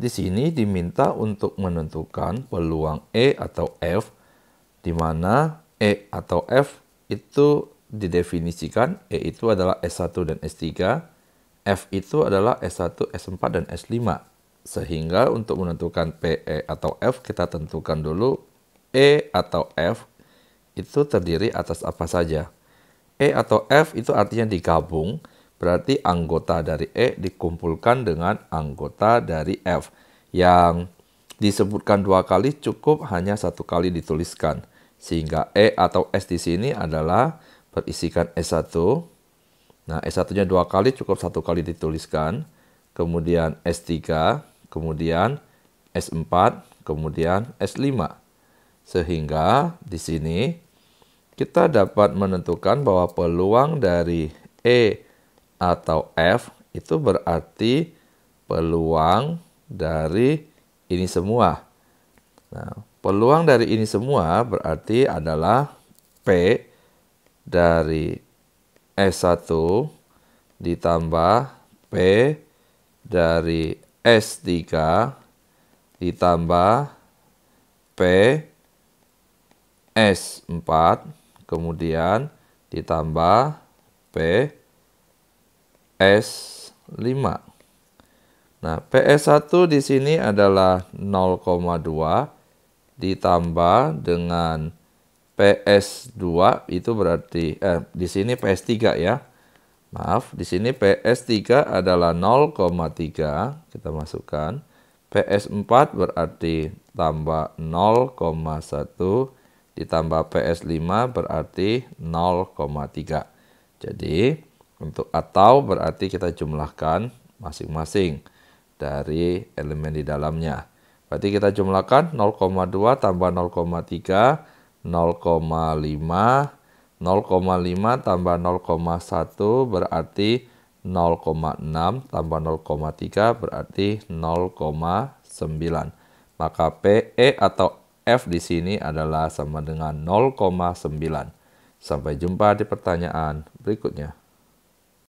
Di sini diminta untuk menentukan peluang E atau F, di mana E atau F itu didefinisikan, E itu adalah S1 dan S3, F itu adalah S1, S4, dan S5. Sehingga untuk menentukan PE atau F, kita tentukan dulu E atau F itu terdiri atas apa saja. E atau F itu artinya digabung, Berarti anggota dari E dikumpulkan dengan anggota dari F. Yang disebutkan dua kali cukup hanya satu kali dituliskan. Sehingga E atau S di sini adalah berisikan S1. Nah, S1-nya dua kali cukup satu kali dituliskan. Kemudian S3, kemudian S4, kemudian S5. Sehingga di sini kita dapat menentukan bahwa peluang dari E atau F itu berarti peluang dari ini semua. Nah, peluang dari ini semua berarti adalah P dari S1 ditambah P dari S3 ditambah P S4 kemudian ditambah P S5. Nah, PS1 di sini adalah 0,2 ditambah dengan PS2 itu berarti eh di sini PS3 ya. Maaf, di sini PS3 adalah 0,3 kita masukkan. PS4 berarti tambah 0,1 ditambah PS5 berarti 0,3. Jadi untuk atau berarti kita jumlahkan masing-masing dari elemen di dalamnya. Berarti kita jumlahkan 0,2 tambah 0,3, 0,5, 0,5 tambah 0,1 berarti 0,6 tambah 0,3 berarti 0,9. Maka PE atau F di sini adalah sama dengan 0,9. Sampai jumpa di pertanyaan berikutnya.